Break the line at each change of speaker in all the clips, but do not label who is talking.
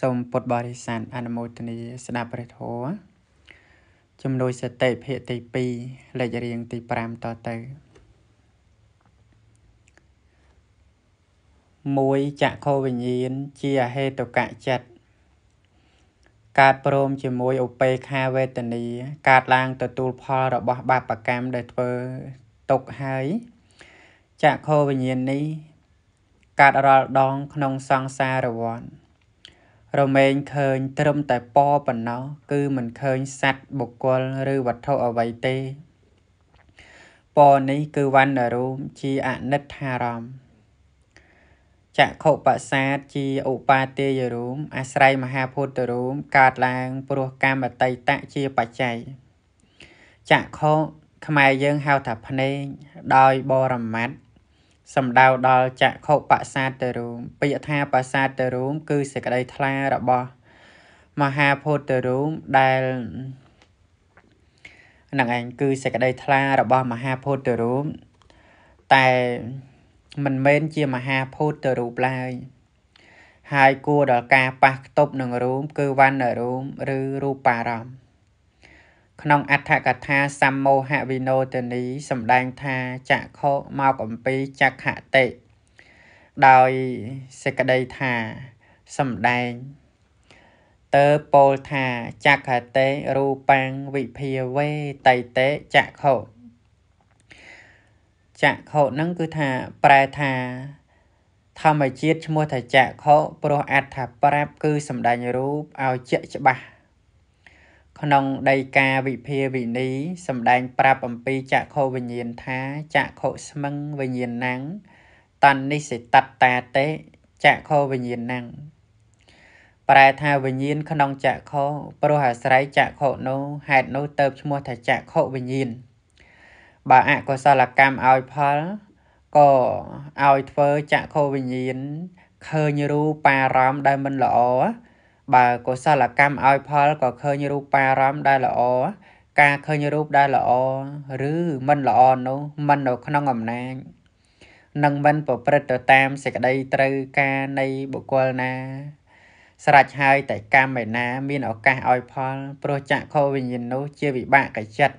សូមពុទ្ធបរិស័ទអនុមោទនាស្ដាប់ព្រះធម៌ជំនួយសតិភាគទី2លេខរៀងទី5តទៅ1ចក្ខុវិញ្ញាណជាអហេតុកៈចិត្តកើតព្រមជាមួយឧបេខាវេទនីកើតឡើងទទួលផលរបស់បាបកម្មដែលធ្វើទុកហើយចក្ខុវិញ្ញាណនេះកើតរាល់ដងក្នុងសង្សារវដ្តរមែងឃើញត្រឹមតែពប៉ុណ្ណោះគឺមិនឃើញសัตว์បុគ្គលឬវត្ថុអ្វីទេពនេះគឺវណ្ណរូបជាអនិច្ចារម្មណ៍ចក្ខុបសាទជាឧបាទេយរូបអាស្រ័យមហាភូតរូបកើតឡើងព្រោះកម្មតីតៈជាបច្ច័យចក្ខុខ្មែរយើងហៅថាភ្នែកដោយបរមត្តសំដៅដល់ចក្ខុបសាទរូមពាក្យថាបសាទរូមគឺសេចក្តីថ្លារបស់ មហាភូតរូមដែលហ្នឹងឯងគឺសេចក្តីថ្លារបស់មហាភូតរូមតែមិនមែនជាមហាភូតរូបឡើយហើយគួរដល់ការប៉ះខ្ទប់នឹងរូមគឺវណ្ណរូមឬរូបារម្មណ៍ក្នុងអដ្ឋកថាសម្មោហវិណោទនីសម្ដែងថាចក្ខុមកអំពីចក្ខតិដោយសេចក្តីថាសម្ដែងតើពោលថាចក្ខតិរូបាំងវិភាវេតៃតេចក្ខុចក្ខុនឹងគឺថាប្រែថាធម្មជាតិឈ្មោះថាចក្ខុព្រោះអត្ថប្រាប់គឺសម្ដែងរូបឲ្យជាក់ច្បាស់ក្នុងដីកាវិភាវិនីសម្ដែង ប្រាប់អំពីចក្ខុវិញ្ញាណថាចក្ខុស្មឹងវិញ្ញាណังតន្និសិតតតាទេចក្ខុវិញ្ញាណังប្រែថាវិញ្ញាណក្នុងចក្ខុព្រោះអាស្រ័យចក្ខុនោះហេតុនោះទៅឈ្មោះថាចក្ខុវិញ្ញាណបើអកុសលកម្មឲ្យផលក៏ឲ្យធ្វើចក្ខុវិញ្ញាណឃើញរូបារម្មណ៍ដែលមិនល្អបើកុសលកម្មឲ្យផលក៏ឃើញរូបារម្មណ៍ដែលល្អការឃើញរូបដែលល្អឬមិនល្អនោះមិននៅក្នុងអំណាចនឹងមិនប្រព្រឹត្តទៅតាមសេចក្តីត្រូវការនៃបុគ្គលណា ស្រេចហើយតែកម្មឯណាមានឱកាសឲ្យផលព្រោះចក្ខុវិញ្ញាណនោះជាវិបាកចិត្ត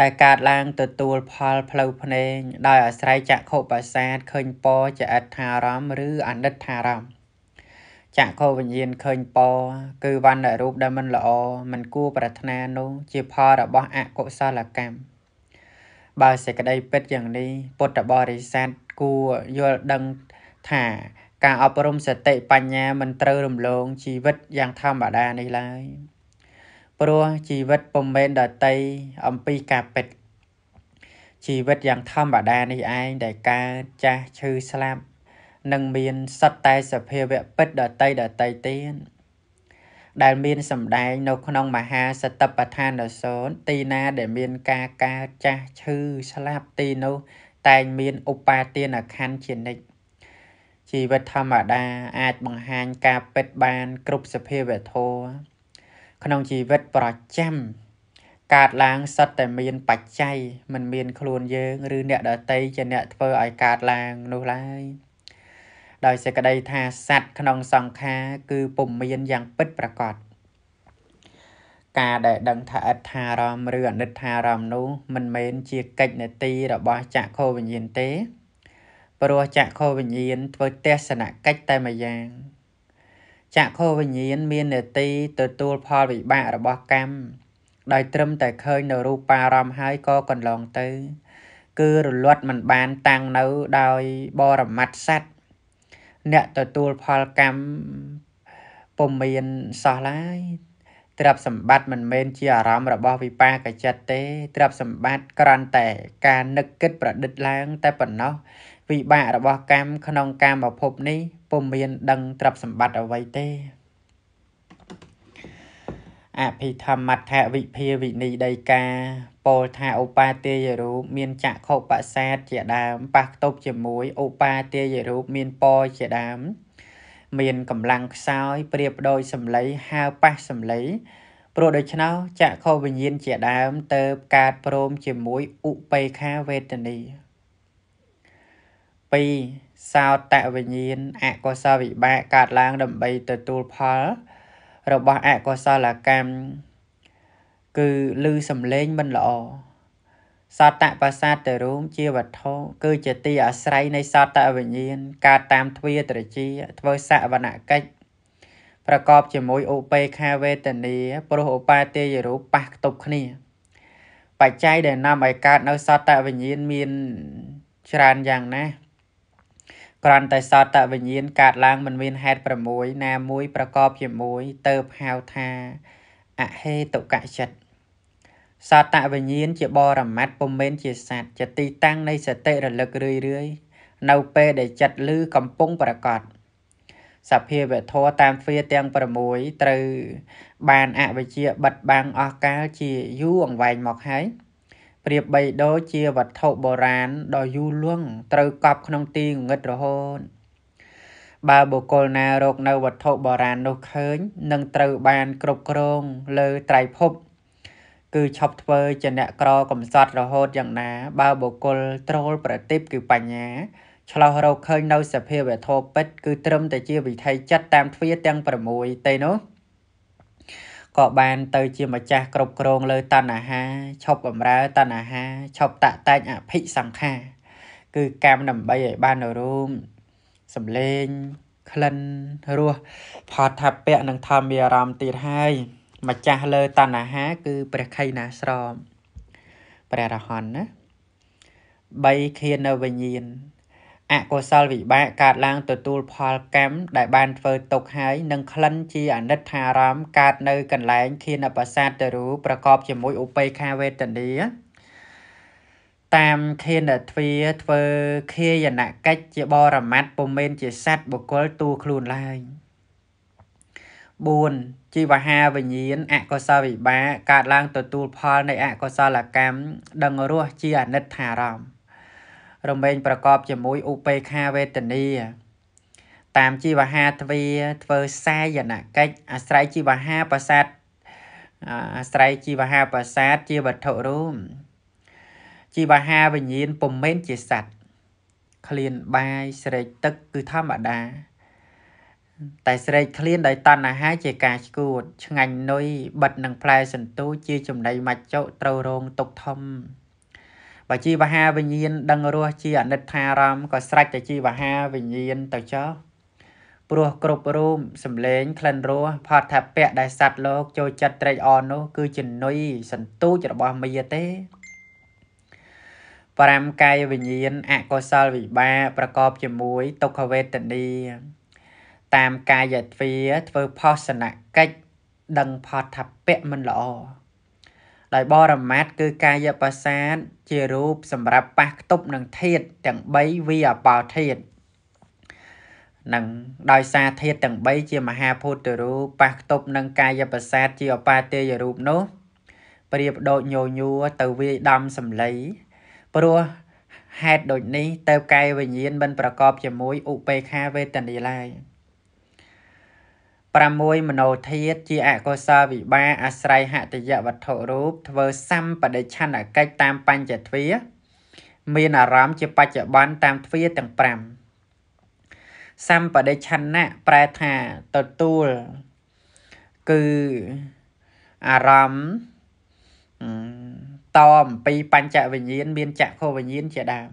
ដែលកើតឡើងទទួលផលផ្លូវភ្នែកដោយអាស្រ័យចក្ខុបសាទឃើញពរចអិតថារម្មណ៍ឬអនិច្ចថារម្មណ៍ចក្ខុវិញ្ញាណឃើញពគឺវណ្ណរូបដែលមិនល្អមិនគួរប្រាថ្នានោះជាផលរបស់អកុសលកម្មបើសេចក្តីពិតយ៉ាងនេះពុទ្ធបរិស័ទគួរយល់ដឹងថាការអប់រំសតិបញ្ញាមិនត្រូវរំលងជីវិតយ៉ាងធម្មតានេះឡើយព្រោះជីវិតពុំមែនដតីអំពីការពិតជីវិតយ៉ាងធម្មតានេះឯងដែលកើតចាស់ឈឺស្លាប់នឹងមានសត្វតែសភាវៈពិតដតីដតីទៀតដែលមានសម្ដែងនៅក្នុងមហាសតបដ្ឋានសូត្រទីណាដែលមានការកើតចាស់ឈឺស្លាប់ទីនោះតែងមានឧបាទានខណ្ឌជានិច្ចជីវិតធម្មតាអាចបង្ហាញការពិតបានគ្រប់សភាវៈធម៌ក្នុងជីវិតប្រចាំកើតឡើងសត្វតែមានបច្ច័យមិនមានខ្លួនយើងឬអ្នកដតីជាអ្នកធ្វើឲ្យកើតឡើងនោះឡើយ។ដោយសេចក្តីថាសត្វក្នុងសង្ខារគឺពុំមានយ៉ាងពិតប្រាកដការដែលដឹងថាអត្ថារម្មឬអនិច្ចារម្មនោះ មិនមែនជាកិច្ចនទីរបស់ចក្ខុវិញ្ញាណទេព្រោះចក្ខុវិញ្ញាណធ្វើទស្សនកិច្ចតែម្យ៉ាងចក្ខុវិញ្ញាណមាននទីទទួលផលវិបាករបស់កម្មដោយត្រឹមតែឃើញនៅរូបារម្មណ៍ហើយក៏កន្លងទៅ គឺរលត់មិនបានតាំងនៅដោយបរមត្តសត្វអ្នកទទួលផលកម្មពុំមានសោះឡើយទ្រព្យសម្បត្តិមិនមែនជាអារម្មណ៍របស់វិបាកចិត្តទេទ្រព្យសម្បត្តិគ្រាន់តែការនឹកគិត ប្រឌិតឡើង តែប៉ុណ្ណោះវិបាករបស់កម្មក្នុងកាមភពនេះពុំមានដឹងទ្រព្យសម្បត្តិអ្វីទេអភិធម្មដ្ឋវិភាវិនិដីកាពោលថាឧបាទាយរូបមានចក្ខុបសាទជាដើមប៉ះខ្ទប់ជាមួយឧបាទាយរូបមានពជាដើមមានកម្លាំងខ្សោយប្រៀបដោយ សម្លីហើប៉ះសម្លីព្រោះដូច្នោះចក្ខុវិញ្ញាណជាដើមទៅកាតព្រមជាមួយឧបេខាវេទនី2សោតវិញ្ញាណអកុសលវិបាកកើតឡើងដើម្បីទទួលផលរបស់អកុសលកម្មគឺឮសំឡេងមិនល្អសតបសាទរូមជាវត្ថុគឺ ជាទីអាស្រ័យនៃសតវិញ្ញាណការតាមទ្វាត្រជា ធ្វើសវនកិច្ចប្រកបជាមួយឧបេខាវេទនាព្រោះឧបាទាយរូបប៉ះខ្ទប់គ្នាបច្ច័យដែលនាំឲ្យកើតនៅសតវិញ្ញាណមានច្រើនយ៉ាងណាស់គ្រាន់តែសតវិញ្ញាណកើតឡើងមិនមានហេតុ6ណាមួយប្រកបជាមួយទៅហៅថាអហេតុកចិត្តសតវិញ្ញាណជាបរមត្តពុំមែនជាសត្វជាទីតាំងនៃសតិរលឹករឿយរឿយនៅពេលដែលចិត្តឮកំពុងប្រកាសសភាវធម៌តាមទ្វាទាំង6ត្រូវបានអវិជ្ជាបិទបាំងអស់កាលជាយូរអង្វែងមកហើយប្រៀបបីដូចជាវត្ថុបុរាណដ៏យូរលង់ត្រូវកប់ក្នុងទីងងឹតរហូតបើបុគ្គលណារកនៅវត្ថុបុរាណនោះឃើញនឹងត្រូវបានគ្រប់គ្រងលើត្រៃភព គឺឈប់ធ្វើជាអ្នកក្រកំសត់រហូតយ៉ាងណា បើបុគ្គលត្រូលប្រតិបគឺបញ្ញាឆ្លោះរកឃើញនៅសភាវៈធម៌ពិត គឺត្រឹមតែជាវិថីចិត្តតាមទ្វាទាំង6ទេនោះក៏បាន ទៅជាម្ចាស់គ្រប់គ្រងលើតណ្ហាឈប់បំរើតណ្ហាឈប់តាក់តែងអភិសង្ខាគឺកម្មដើម្បីឲ្យបាននៅរូបសម្លេងក្លិនរសផតថាពៈនិងធម្មារម្មណ៍ទៀតហើយម្ចាស់លើតណ្ហា គឺព្រះខៃណាស្រមព្រះរហន្តណា3ខៀននៅវិញ្ញាណអកុសលវិបាកកើតឡើងទទួលផលកម្មដែលបានធ្វើទុកហើយនឹងក្លិនជាអនិច្ចារាមកើតនៅកន្លែងខៀនបសាទរូប្រកបជាមួយឧបេខាវេទនាតាមខេនទ្វាធ្វើខេយនកិច្ចជាបរមត្តពុំមែនជាសัตว์បុគ្គលតួខ្លួនឡើយ4ជីវហាវិញ្ញាណអកុសលវិបាកកើតឡើងទទួលផលនៃអកុសលកម្មដឹងរសជាអនិច្ចារាមរមែងប្រកបជាមួយឧបេក្ខាវេទនាតាមជីវហាទ្វាធ្វើសាយនកិច្ចអាស្រ័យជីវហាប្រាសាទអាស្រ័យជីវហាប្រាសាទជាវត្ថុរូមជីវហាវិញ្ញាណពុំមែនជាសัตว์ក្លៀនបាយស្រេកទឹកគឺធម្មតាតែស្រេកក្លៀនដោយតណ្ហា ជាការឈួតឆ្ងាញ់នុយបិទនឹងផ្លែសន្ទូជាចំណៃមច្ចុត្រូវរងទុកធំបើជីវហាវិញ្ញាណដឹងរសជាអនិច្ចារាមក៏ស្រេចតែជីវហាវិញ្ញាណទៅចោលព្រោះគ្រប់រូបសម្លេងក្លិនរសផតថាពៈដែលសัตว์លោកចូលចិត្តត្រេកអរនោះគឺជានុយសន្ទូចរបស់មីទេ5កាយវិញ្ញាណអកុសលវិបាកប្រកបជាមួយទុក្ខវេទនា តាមកាយទ្វាធ្វើផោសនកិច្ចដឹងផតថាពៈមិនល្អដោយបរមត្ថគឺកាយបសាទជារូបសម្រាប់ប៉ះខ្ទប់នឹងធាតុទាំង3វាអបោធាតុនឹងដោយសារធាតុទាំង3ជាមហាភូតរូបប៉ះខ្ទប់នឹងកាយបសាទជាអបាទេយរូបនោះប្រៀបដូចញញួរទៅវាយដំសម្លីព្រោះហេតុដូចនេះទៅកាយវិញ្ញាណមិនប្រកបជាមួយឧបេខាវេទនីឡើយ។6មโนធាតជាអកុសលវិបាអាស្រ័យហតិយវត្ថុរូបធ្វើ សម្បដិឆន្ទកិច្ចតាមបញ្ចទ្វាមានអារម្មណ៍ជាបច្ចុប្បន្នតាមទ្វាទាំង5សម្បដិឆន្ទៈប្រែថាទទួលគឺអារម្មណ៍តអំពីបញ្ចវិញ្ញាណមានចក្ខុវិញ្ញាណជាដើម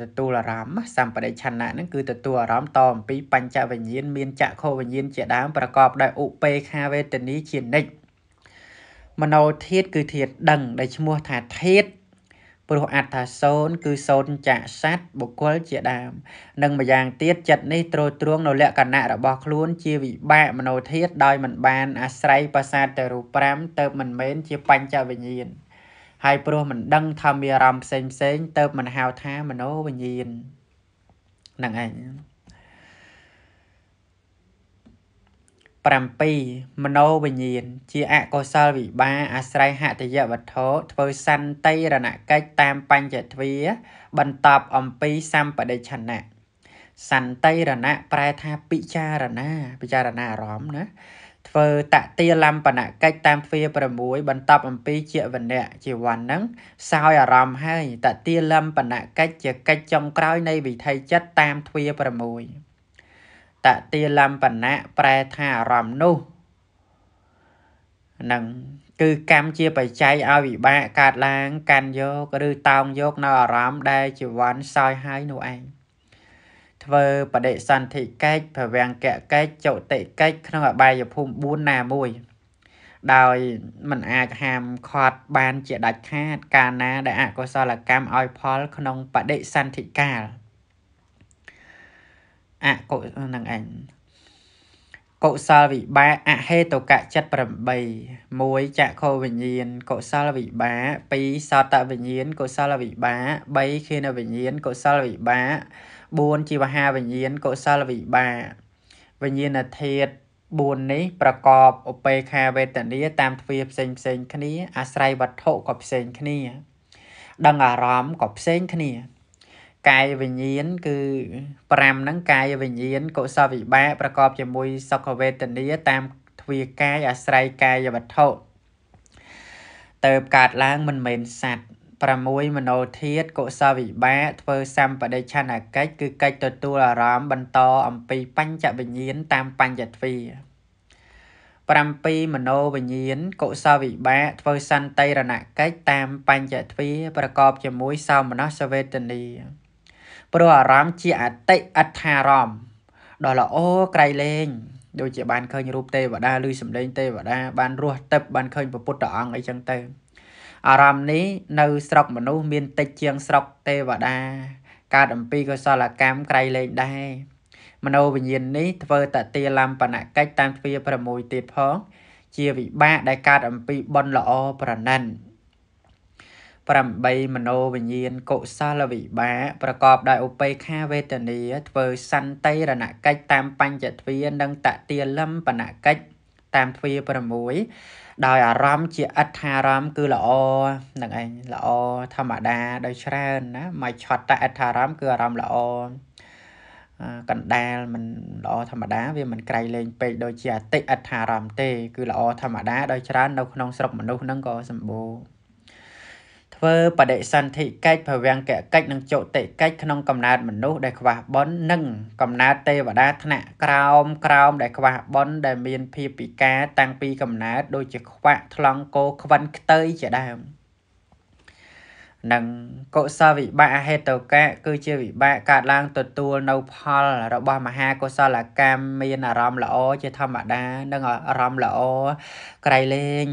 ទទួលអារម្មណ៍សម្បដិឆន្ទៈហ្នឹងគឺទទួលអារម្មណ៍តអំពីបញ្ចវិញ្ញាណមានចក្ខុវិញ្ញាណជាដើមប្រកបដោយឧបេខាវេទនីជានិច្ចមโนធាតគឺធាតដឹងដែលឈ្មោះថាធាតព្រោះអត្ថាសូន គឺសូនចាក់សัตว์បុគ្គលជាដើមនិងម្យ៉ាងទៀតចិត្តនេះទ្រទ្រង់នៅលក្ខណៈរបស់ខ្លួនជាវិបាកមโนធាតដោយមិនបានអាស្រ័យប្រាសាទទៅរូប5ទៅមិនមែនជាបញ្ចវិញ្ញាណហើយព្រោះមិនដឹងថាមានអារម្មណ៍ផ្សេងផ្សេងទៅមិនហៅថាមโนវិញ្ញាណហ្នឹងឯង7មโนវិញ្ញាណជាអកុសលវិបាអាស្រ័យហតិយវត្ថុធ្វើ សន្តិរណកិច្ចតាមបញ្ចទ្វា បន្ទាប់អំពីសម្បដិឆនៈសន្តិរណៈប្រែថាពិចារណាពិចារណាអារម្មណ៍ណាធ្វើតតិលំបនកិច្ចតាមទ្វា6បន្ទាប់អំពីជាវនៈជាវ័នហ្នឹងសោយអារម្មណ៍ហើយតតិលំបនកិច្ចជាកិច្ចចុងក្រោយនៃវិថីចិត្តតាមទ្វា6តតិលំបនៈប្រែថាអារម្មណ៍នោះនឹងគឺ កម្មជា បច្ច័យឲ្យវិបាកកើតឡើងកាន់យកឬតោងយកនៅអារម្មណ៍ដែលជាវ័នសោយហើយនោះឯងធ្វើបដិសន្ធិកិច្ចភវាំងកកិច្ចចុតិកិច្ចក្នុងអបាយភូមិ4ណាមួយ ដោយมันអាចហាមឃាត់បានជាដាច់ខាតកាលណាដែលអកុសលកម្មឲ្យផល ក្នុងបដិសន្ធិកាលអកុនឹងឯងកុសលវិបាកអហេតុកៈ78 1ចក្ខុវិញ្ញាណកុសលវិបាក2សតវិញ្ញាណកុសលវិបាក3ខេនវិញ្ញាណកុសលវិបាក4ជីវហាវិញ្ញាណកុសលវិបាកវិញ្ញាណធាតុ4នេះប្រកបឧបេខាវេទនាតាមទ្វាផ្សេងផ្សេងគ្នាអាស្រ័យវត្ថុក៏ផ្សេងគ្នា ដឹងអារម្មណ៍ក៏ផ្សេងគ្នាកាយវិញ្ញាណគឺ5ហ្នឹងកាយវិញ្ញាណកុសលវិបាកប្រកបជាមួយសុខវេទនាតាមទ្វាកាយអាស្រ័យកាយវត្ថុទៅកើតឡើងមិនមែនសัตว์6មโนធាតកុសលវិបាកធ្វើសម្បដិឆានកិច្ចគឺកិច្ចទទួលអារម្មណ៍បន្តអំពីបញ្ចវិញ្ញាណតាមបញ្ញទ្វា7មโนវិញ្ញាណកុសលវិបាកធ្វើសន្តិរណកិច្ចតាមបញ្ញទ្វាប្រកប ជាមួយសោមនស្សវេទនាព្រោះអារម្មណ៍ជាអតិអដ្ឋារម្មណ៍ដ៏ល្អក្រៃលែងដូចជាបានឃើញរូបទេវតាឬសម្លេងទេវតាបានរស់ទឹកបានឃើញពុទ្ធអង្គអីចឹងទៅអារម្មណ៍នេះនៅស្រុកមនុស្សមានតិចជាងស្រុកទេវតាកើតអំពីកុសលកម្មក្រៃលែងដែរមโนវិញ្ញាណនេះធ្វើតតិលំបណកិច្ចតាមទ្វា6ទៀតផង ជាវិបាកដែលកើតអំពីបុណ្យល្អប្រណិន8មโนវិញ្ញាណកុសលវិបាកប្រកបដោយឧបេក្ខាវេទនាធ្វើសន្តិរណកិច្ចតាមបញ្ចទ្វានិងតតិលំបណកិច្ចតាមទ្វា6ដោយអារម្មណ៍ជាអដ្ឋារម្មណ៍គឺល្អនឹងឯងល្អធម្មតាដោយច្រើនណាមកឆត់តអដ្ឋារម្មណ៍គឺអារម្មណ៍ល្អកណ្ដាលมันល្អធម្មតា វាមិនក្រៃលែងពេកដូចជាអតិអដ្ឋារម្មណ៍ទេ គឺល្អធម្មតាដោយច្រើននៅក្នុងស្រុកមនុស្សហ្នឹងក៏សម្បូរធ្វើបដិសន្ធិកិច្ចភវង្គកិច្ចនិងចុតិកិច្ចក្នុងកំណើតមនុស្សដែលខ្វះបុណ្យនិងកំណើតទេវតាថ្នាក់ក្រោមក្រោម ដែលខ្វះបុណ្យដែលមានភាពពិការតាំងពីកំណើតដូចជាខ្វាក់ថ្លង់គោខ្វិនខ្ទៃជាដើមនិងកុសលវិបាកអហេតុកៈគឺជាវិបាកកើតឡើងទទួលនៅផល របស់មហាកុសលកម្មមានអារម្មណ៍ល្អជាធម្មតានិងអារម្មណ៍ល្អក្រៃលែង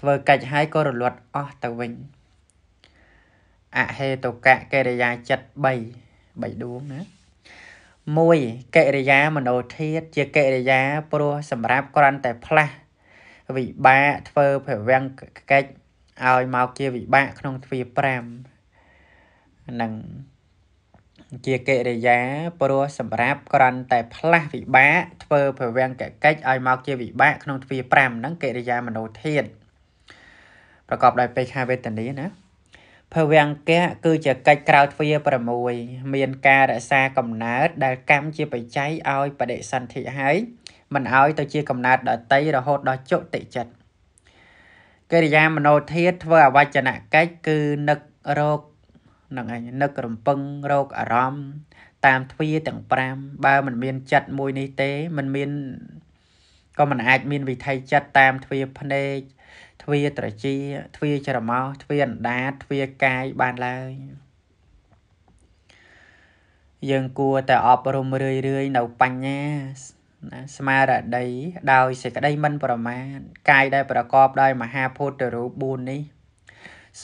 ធ្វើកិច្ចហើយក៏រលត់អស់ទៅវិញអហេតុកៈកិរិយាចិត្ត3 3ដួងណា1កិរិយាមโนធាតជាកិរិយា ព្រោះសម្រាប់គ្រាន់តែផ្លាស់វិបាកធ្វើភវង្គកិច្ចឲ្យមកជាវិបាក ក្នុងទ្វា5នឹងជាកិរិយា ព្រោះសម្រាប់គ្រាន់តែផ្លាស់វិបាកធ្វើភវង្គកិច្ចឲ្យមកជាវិបាកក្នុងទ្វា5ហ្នឹងកិរិយាមโนធាតប្រកបដោយបេខាវេទនីណាភវង្គៈគឺជាកិច្ចក្រៅទ្វារ6មានការរក្សាកំណើតដែលកម្មជាបច្ច័យឲ្យបដិសន្ធិហើយមិនឲ្យទៅជាកំណើតដតីរហូតដល់ចុតិចិត្តកិរិយាមโนធាតធ្វើអវចនកិច្ចគឺនឹករោគនឹងឯងនឹករំពឹងរោគអារម្មណ៍តាមទ្វារទាំង5បើមិនមានចិត្តមួយនេះទេមិនមានក៏មិនអាចមានវិថីចិត្តតាមទ្វារភ្នែកទ្វាត្រជាទ្វាច្រមោះទ្វាអណ្ដាតទ្វាកាយបានឡើយ យើងគួរតែអប់រំរឿយរឿយនៅបញ្ញាណាស្មារតីដោយសេចក្តីមិនប្រមាទកាយដែលប្រកបដោយមហាភូតរូប4នេះ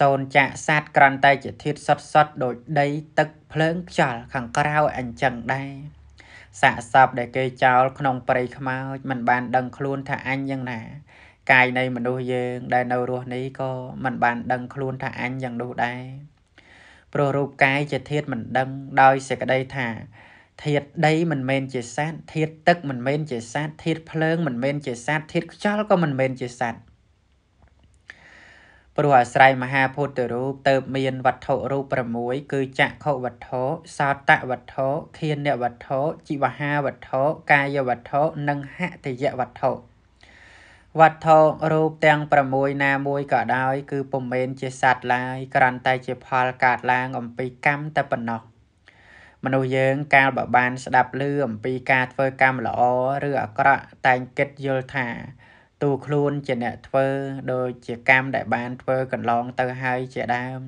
សូនចាក់សាតក្រន្តែជាធាតសុតសុតដូចដី ទឹកភ្លើងខ្យល់ខាងក្រៅអញ្ចឹងដែរសាកសពដែលគេចោលក្នុងព្រៃខ្មោចមិនបានដឹងខ្លួនថាអញយ៉ាងណាកាយនៃមនុស្សយើង ដែលនៅរស់នេះក៏មិនបានដឹងខ្លួនថាអញយ៉ាងនោះដែរព្រោះរូបកាយជាធាតមិនដឹង ដោយសេចក្តីថា ធាតដីមិនមែនជាសត្វធាតទឹកមិនមែនជាសត្វធាតភ្លើងមិនមែនជាសត្វធាតខ្យល់ក៏មិនមែនជាសត្វព្រោះអាស្រ័យមហាភូតរូបទៅមាន វត្ថុរូប6គឺចក្ខុវត្ថុសោតវត្ថុឃានវត្ថុជីវហាវត្ថុកាយវត្ថុនិងហតិយវត្ថុវត្ថុរូបទាំង6ណាមួយក៏ដោយគឺពុំមែនជាសត្វឡើយគ្រាន់តែជាផលកើតឡើងអំពីកម្មតែប៉ុណ្ណោះមនុស្សយើងកាលបើបានស្ដាប់ឮអំពីការធ្វើកម្មល្អឬអាក្រក់តែងគិតយល់ថាទូខ្លួនជាអ្នកធ្វើដោយជាកម្មដែលបានធ្វើកន្លងទៅហើយជាដើម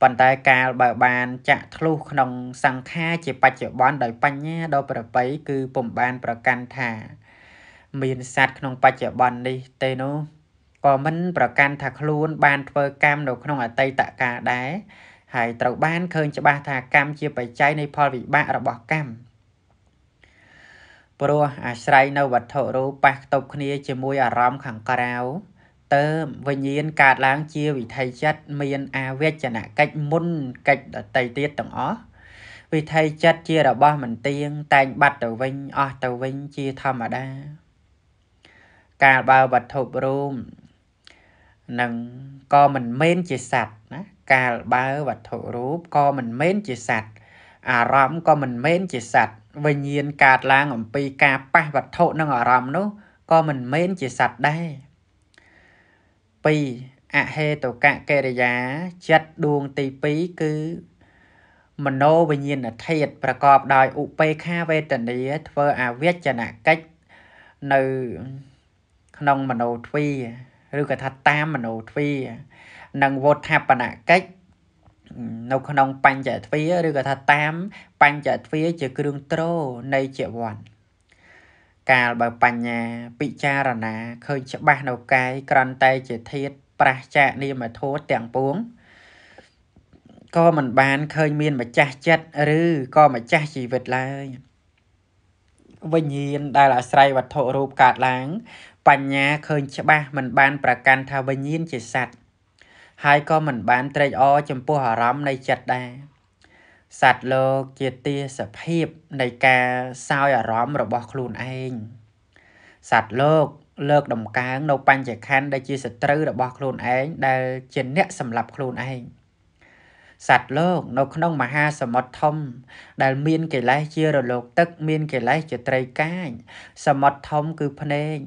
ប៉ុន្តែកាលបើបានចាក់ធ្លុះក្នុងសង្ខារជាបច្ចុប្បន្នដោយបញ្ញាដ៏ប្រពៃគឺពុំបានប្រកាន់ថាមានសัตว์ក្នុងបច្ចុប្បន្ននេះទេនោះក៏មិន ប្រកាន់ថាខ្លួនបានធ្វើកម្មនៅក្នុងអតីតកាលដែរហើយត្រូវបានឃើញច្បាស់ថាកម្មជាបច្ច័យនៃ ផលវិបាករបស់កម្មព្រោះអាស្រ័យនៅវត្ថុរូបប៉ះខ្ទប់គ្នាជាមួយអារម្មណ៍ខាងក្រៅតើវិញ្ញាណកើតឡើងជាវិថីចិត្តមាន អាវេចនកិច្ចមុន កិច្ចដតីទៀតទាំងអស់វិថីចិត្តជារបស់មិនទៀងតែងបាត់ទៅវិញអស់ទៅវិញជាធម្មតាកាលបើវត្ថុរូបនឹងក៏មិនមែនជាសัตว์ណាកាលបើវត្ថុរូបក៏មិនមែនជាសัตว์អារម្មណ៍ក៏មិនមែនជាសัตว์វិញ្ញាណកើតឡើងអំពីការប៉ះវត្ថុនិងអារម្មណ៍នោះក៏មិនមែនជាសัตว์ដែរ2អហេតុកៈកិរិយាចិត្តដួងទី2គឺមโนវិញ្ញាណធាតុប្រកបដោយឧបេខាវេទនាធ្វើអវិជ្ជនកិច្ចនៅក្នុងមโนទ្វាឬក៏ថាតាមមโนទ្វានិងវត្ថបនកិច្ចនៅក្នុងបញ្ចទ្វាឬក៏ថាតាម បញ្ចទ្វា ជាគ្រឿងត្រោនៃជីវ័នកាលបើបញ្ញាពិចារណាឃើញច្បាស់នៅកាយក្រន្តែជាធាតប្រះចាកនាមធោទាំងពួងក៏មិនបានឃើញមានម្ចាស់ចិត្តឬក៏ម្ចាស់ជីវិតឡើយវិញ្ញាណដែលអាស្រ័យវត្ថុរូបកើតឡើងបញ្ញាឃើញច្បាស់មិនបានប្រកាន់ថាវិញ្ញាណជាសត្វហើយក៏មិនបានត្រេកអរចំពោះអារម្មណ៍នៃចិត្តដែរសត្វលោកជាទាសភាពនៃការសោយអារម្មណ៍របស់ខ្លួនឯងសត្វលោកលើកដំកើងនៅបញ្ចខណ្ឌដែលជាសត្រូវរបស់ខ្លួនឯងដែល ជាអ្នកសម្លាប់ខ្លួនឯងសត្វលោកនៅក្នុងមហាសមុទ្រធំដែលមានកិលេសជារលកទឹកមានកិលេសជាត្រីកាយសមុទ្រធំគឺភ្នែក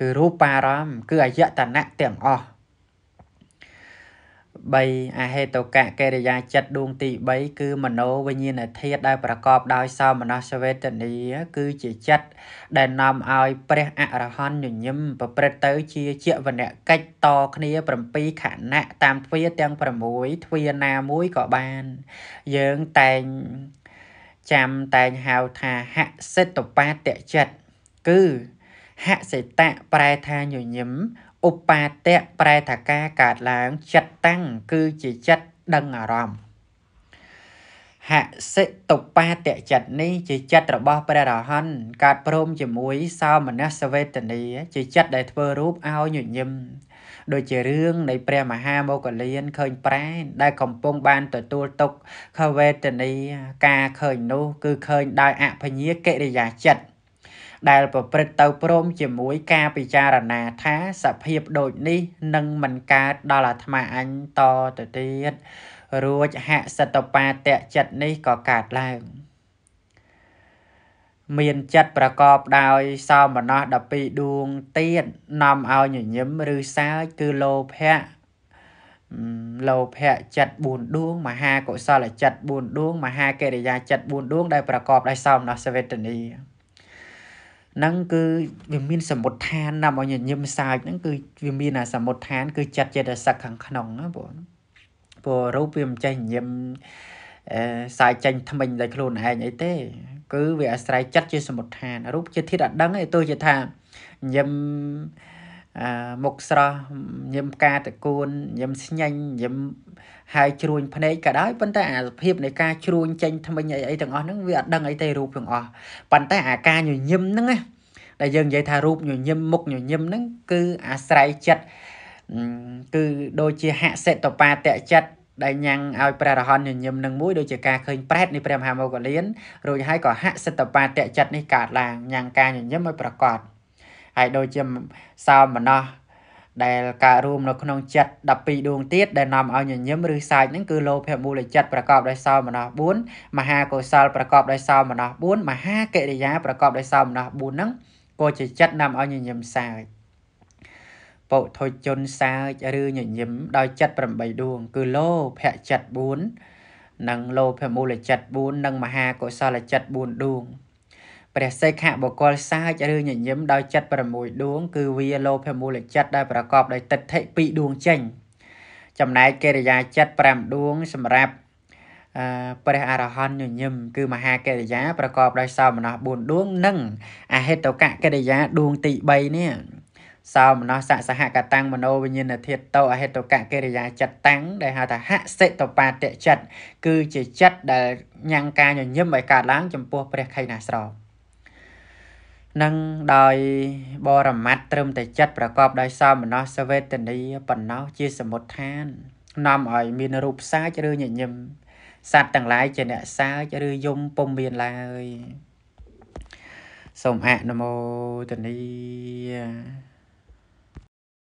គឺរូបារម្មណ៍គឺអយតនៈទាំងអស់3អហេតុកៈកិរិយាចិត្តដួង ទី3គឺមโนវិញ្ញាណធាតុដែលប្រកបដោយសោមនស្សវេទនាគឺជាចិត្តដែលនាំឲ្យព្រះអរហន្តញញឹមប្រព្រឹត្តទៅជាជាវនកិច្ចតគ្នា7ខណៈតាមទ្វាទាំង6ទ្វាណាមួយក៏បានយើងតែងចាំតែងហៅថាហសិតបាតចិត្តគឺហសិតៈប្រែថាញញឹមឧបាទៈប្រែថាការកើតឡើងចិត្តតាំងគឺជាចិត្តដឹងអារម្មណ៍ហសិតុបាទៈចិត្តនេះជាចិត្តរបស់ព្រះរហន្តកើតព្រមជាមួយសោមនស្សវេទនាជាចិត្តដែលធ្វើរូបឲ្យញញឹមដូចជារឿងនៃ ព្រះមហាមោគលានឃើញប្រែនដែលកំពុងបានទទួលទុកខវេទនីការឃើញនោះ គឺឃើញដោយអភញាកិរិយាចិត្តដែលប្រព្រឹត្តទៅព្រម ជាមួយការពិចារណាថាសភាពដូចនេះនឹងមិនកើតដល់អាត្មាអញតទៅទៀតរួចហសតបាតៈចិត្តនេះក៏កើតឡើង មានចិត្តប្រកបដោយសោមនស្ស12ដួងទៀតនាំឲ្យញញឹមឬសើចគឺលោភៈលោភៈចិត្ត4ដួងមហាកុសលចិត្ត4ដួងមហាកិរិយាចិត្ត4ដួងដែលប្រកបដោយសោមនស្សវេទនីហ្នឹងគឺវាមានសមុទ្ឋានណាមកញញឹមសើចហ្នឹងគឺវាមានអាសមុទ្ឋានគឺចិត្តចេតសិកខាងក្នុងណាបងព្រោះរូបវាមិនចេះញញឹមអឺសាយចាញ់ថ្មិញដោយខ្លួនឯងអីទេ គឺវាអាស្រ័យចិត្តជាសមុទ្ឋានរូបជាធាតុអត់ដឹងឯទោះជាថាញញឹមមុខស្រស់ញឹមផ្កាតកួនញឹមស្ញាញ់ញឹមហើយជ្រួញភ្នែកក៏ដោយប៉ុន្តែអាសភាពនៃការជ្រួញចេញថ្មិញអីអីទាំងអស់ហ្នឹងវាអត់ដឹងអីទេរូបទាំងអស់ប៉ុន្តែអាការញញឹមហ្នឹងណាដែលយើងនិយាយថារូបញញឹមមុខញញឹមហ្នឹងគឺអាស្រ័យចិត្តគឺដូចជាហសិតបាតៈចិត្តដែលញ៉ាំងឲ្យព្រះរហន្តញញឹមនឹងមួយដូចជាការឃើញប្រេតនៃព្រះមហាមោគលានរួចហើយក៏ហសិតបាតៈចិត្តនេះកើតឡើងញ៉ាំងការញញឹមឲ្យប្រកាសហើយដូចជាសោមមណោះដែលកើតរួមនៅក្នុងចិត្ត12ដួងទៀតដែលនាំឲ្យញញឹមឬសាចហ្នឹងគឺលោភៈមូលចិត្តប្រកបដោយសោមនស្ស4មហាកុសលប្រកបដោយសោមនស្ស4មហាកិរិយាប្រកបដោយសោមនស្ស4ហ្នឹងក៏ជាចិត្តនាំឲ្យញញឹមសាចពុទ្ធជនសាចឬញញឹមដោយចិត្ត8ដួង គឺលោភៈចិត្ត4និងលោភៈមូលចិត្ត4និងមហាកុសលចិត្ត4ដួងព្រះសិក្ខបុគ្គលសាចឬញញឹមដោយចិត្ត6ដួង គឺវាលោភមូលចិត្តដែលប្រកបដោយទិដ្ឋិ2ដួងចេញចំណែកកិរិយាចិត្ត5ដួងសម្រាប់ព្រះអរហន្តញញឹមគឺមហាកិរិយាប្រកបដោយសោមនស្ស4ដួងនិង អហេតុកកិរិយាដួងទី3នេះសោមនស្សសហកតាំងមโนវិញ្ញាណធាតុតោអហេតុកកិរិយាចិត្តតាំងដែលហៅថាហសិតបាតចិត្តគឺជាចិត្តដែលញ៉ាំងការញញឹមឲ្យកើតឡើងចំពោះ ព្រះខៃណាស្រោនិងដោយ បរមត្ថត្រឹមតែចិត្តប្រកបដោយសោមនស្សវេទនាប៉ុណ្ណោះជាសមុទ្ឋាននាំឲ្យមានរូបសើចឬញញឹមសត្វទាំងឡាយជាអ្នកសើចឬយំពុំមានឡើយសូមអនុមោទនា